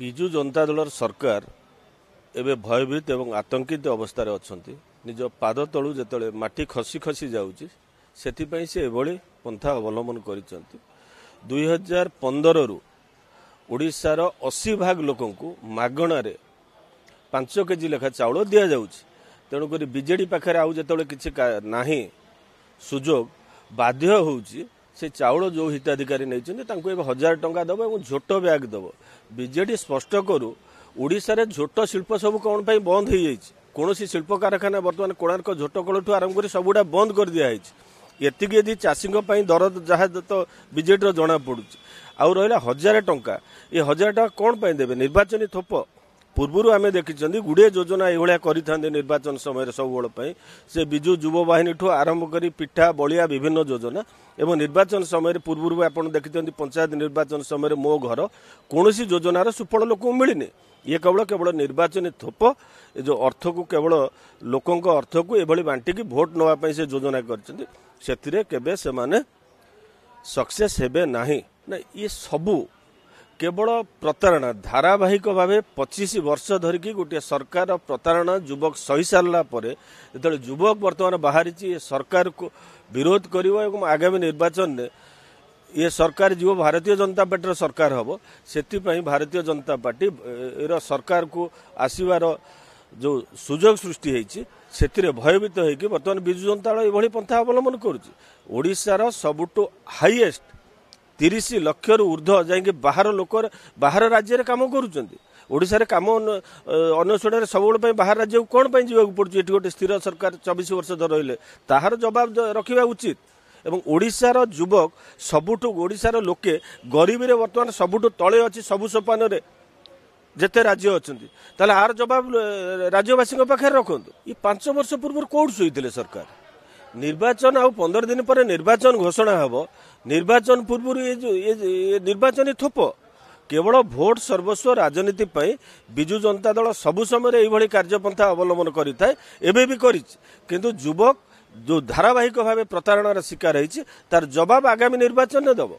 ବିଜୁ ଜନତା ଦଳର ସରକାର ଏବେ ଭୟଭୀତ ଏବଂ ଆତଙ୍କିତ ଅବସ୍ଥାରେ ଅଛନ୍ତି ନିଜ ପାଦ ତଳୁ ଯେତେବେଳେ ମାଟି ଖସି ଖସି ଯାଉଛି ସେଥିପାଇଁ ସେ ଏଭଳି ପନ୍ଥା ଅବଲମ୍ବନ କରିଛନ୍ତି ଦୁଇହଜାର ପନ୍ଦରରୁ ଓଡ଼ିଶାର ଅଶୀ ଭାଗ ଲୋକଙ୍କୁ ମାଗଣାରେ ପାଞ୍ଚ କେ ଜି ଲେଖା ଚାଉଳ ଦିଆଯାଉଛି ତେଣୁକରି ବିଜେଡ଼ି ପାଖରେ ଆଉ ଯେତେବେଳେ କିଛି ନାହିଁ ସୁଯୋଗ ବାଧ୍ୟ ହେଉଛି ସେ ଚାଉଳ ଯେଉଁ ହିତାଧିକାରୀ ନେଇଛନ୍ତି ତାଙ୍କୁ ଏବେ ହଜାର ଟଙ୍କା ଦେବ ଏବଂ ଝୋଟ ବ୍ୟାଗ୍ ଦେବ ବିଜେଡି ସ୍ପଷ୍ଟ କରୁ ଓଡ଼ିଶାରେ ଝୋଟ ଶିଳ୍ପ ସବୁ କ'ଣ ପାଇଁ ବନ୍ଦ ହୋଇଯାଇଛି କୌଣସି ଶିଳ୍ପ କାରଖାନା ବର୍ତ୍ତମାନ କୋଣାର୍କ ଝୋଟ କଳଠୁ ଆରମ୍ଭ କରି ସବୁଗୁଡ଼ା ବନ୍ଦ କରି ଦିଆହେଇଛି ଏତିକି ଯଦି ଚାଷୀଙ୍କ ପାଇଁ ଦରଦ ଯାହା ତ ବିଜେଡ଼ିର ଜଣାପଡ଼ୁଛି ଆଉ ରହିଲା ହଜାରେ ଟଙ୍କା ଏ ହଜାରେ ଟଙ୍କା କ'ଣ ପାଇଁ ଦେବେ ନିର୍ବାଚନୀ ଥୋପ ପୂର୍ବରୁ ଆମେ ଦେଖିଛନ୍ତି ଗୁଡ଼ିଏ ଯୋଜନା ଏଇଭଳିଆ କରିଥାନ୍ତି ନିର୍ବାଚନ ସମୟରେ ସବୁବେଳ ପାଇଁ ସେ ବିଜୁ ଯୁବ ବାହିନୀଠୁ ଆରମ୍ଭ କରି ପିଠା ବଳିଆ ବିଭିନ୍ନ ଯୋଜନା ଏବଂ ନିର୍ବାଚନ ସମୟରେ ପୂର୍ବରୁ ଆପଣ ଦେଖିଛନ୍ତି ପଞ୍ଚାୟତ ନିର୍ବାଚନ ସମୟରେ ମୋ ଘର କୌଣସି ଯୋଜନାର ସୁଫଳ ଲୋକଙ୍କୁ ମିଳିନି ଇଏ କେବଳ କେବଳ ନିର୍ବାଚନୀ ଥୋପ ଏ ଯେଉଁ ଅର୍ଥକୁ କେବଳ ଲୋକଙ୍କ ଅର୍ଥକୁ ଏଭଳି ବାଣ୍ଟିକି ଭୋଟ୍ ନେବା ପାଇଁ ସେ ଯୋଜନା କରିଛନ୍ତି ସେଥିରେ କେବେ ସେମାନେ ସକ୍ସେସ୍ ହେବେ ନାହିଁ ନା ଇଏ ସବୁ କେବଳ ପ୍ରତାରଣା ଧାରାବାହିକ ଭାବେ ପଚିଶ ବର୍ଷ ଧରିକି ଗୋଟିଏ ସରକାର ପ୍ରତାରଣା ଯୁବକ ସହିସାରିଲା ପରେ ଯେତେବେଳେ ଯୁବକ ବର୍ତ୍ତମାନ ବାହାରିଛି ଏ ସରକାରକୁ ବିରୋଧ କରିବ ଏବଂ ଆଗାମୀ ନିର୍ବାଚନରେ ଏ ସରକାର ଯିବ ଭାରତୀୟ ଜନତା ପାର୍ଟିର ସରକାର ହେବ ସେଥିପାଇଁ ଭାରତୀୟ ଜନତା ପାର୍ଟି ଏର ସରକାରକୁ ଆସିବାର ଯେଉଁ ସୁଯୋଗ ସୃଷ୍ଟି ହୋଇଛି ସେଥିରେ ଭୟଭୀତ ହୋଇକି ବର୍ତ୍ତମାନ ବିଜୁ ଜନତା ଦଳ ଏଭଳି ପନ୍ଥା ଅବଲମ୍ବନ କରୁଛି ଓଡ଼ିଶାର ସବୁଠୁ ହାଇଏଷ୍ଟ ତିରିଶ ଲକ୍ଷରୁ ଉର୍ଦ୍ଧ୍ୱ ଯାଇକି ବାହାର ଲୋକ ବାହାର ରାଜ୍ୟରେ କାମ କରୁଛନ୍ତି ଓଡ଼ିଶାରେ କାମ ଅନ୍ୱେଷଣରେ ସବୁବେଳ ପାଇଁ ବାହାର ରାଜ୍ୟକୁ କ'ଣ ପାଇଁ ଯିବାକୁ ପଡ଼ୁଛି ଏଠି ଗୋଟେ ସ୍ଥିର ସରକାର ଚବିଶ ବର୍ଷ ଧର ରହିଲେ ତାହାର ଜବାବ ରଖିବା ଉଚିତ ଏବଂ ଓଡ଼ିଶାର ଯୁବକ ସବୁଠୁ ଓଡ଼ିଶାର ଲୋକେ ଗରିବୀରେ ବର୍ତ୍ତମାନ ସବୁଠୁ ତଳେ ଅଛି ସବୁ ସୋପାନରେ ଯେତେ ରାଜ୍ୟ ଅଛନ୍ତି ତାହେଲେ ଆର ଜବାବ ରାଜ୍ୟବାସୀଙ୍କ ପାଖରେ ରଖନ୍ତୁ ଏ ପାଞ୍ଚ ବର୍ଷ ପୂର୍ବରୁ କେଉଁଠୁ ଶୋଇଥିଲେ ସରକାର ନିର୍ବାଚନ ଆଉ ପନ୍ଦର ଦିନ ପରେ ନିର୍ବାଚନ ଘୋଷଣା ହେବ ନିର୍ବାଚନ ପୂର୍ବରୁ ଏ ଯେଉଁ ନିର୍ବାଚନୀ ଥୋପ କେବଳ ଭୋଟ ସର୍ବସ୍ୱ ରାଜନୀତି ପାଇଁ ବିଜୁ ଜନତା ଦଳ ସବୁ ସମୟରେ ଏହିଭଳି କାର୍ଯ୍ୟପନ୍ଥା ଅବଲମ୍ବନ କରିଥାଏ ଏବେ ବି କରିଛି କିନ୍ତୁ ଯୁବକ ଯେଉଁ ଧାରାବାହିକ ଭାବେ ପ୍ରତାରଣାର ଶିକାର ହୋଇଛି ତାର ଜବାବ ଆଗାମୀ ନିର୍ବାଚନରେ ଦେବ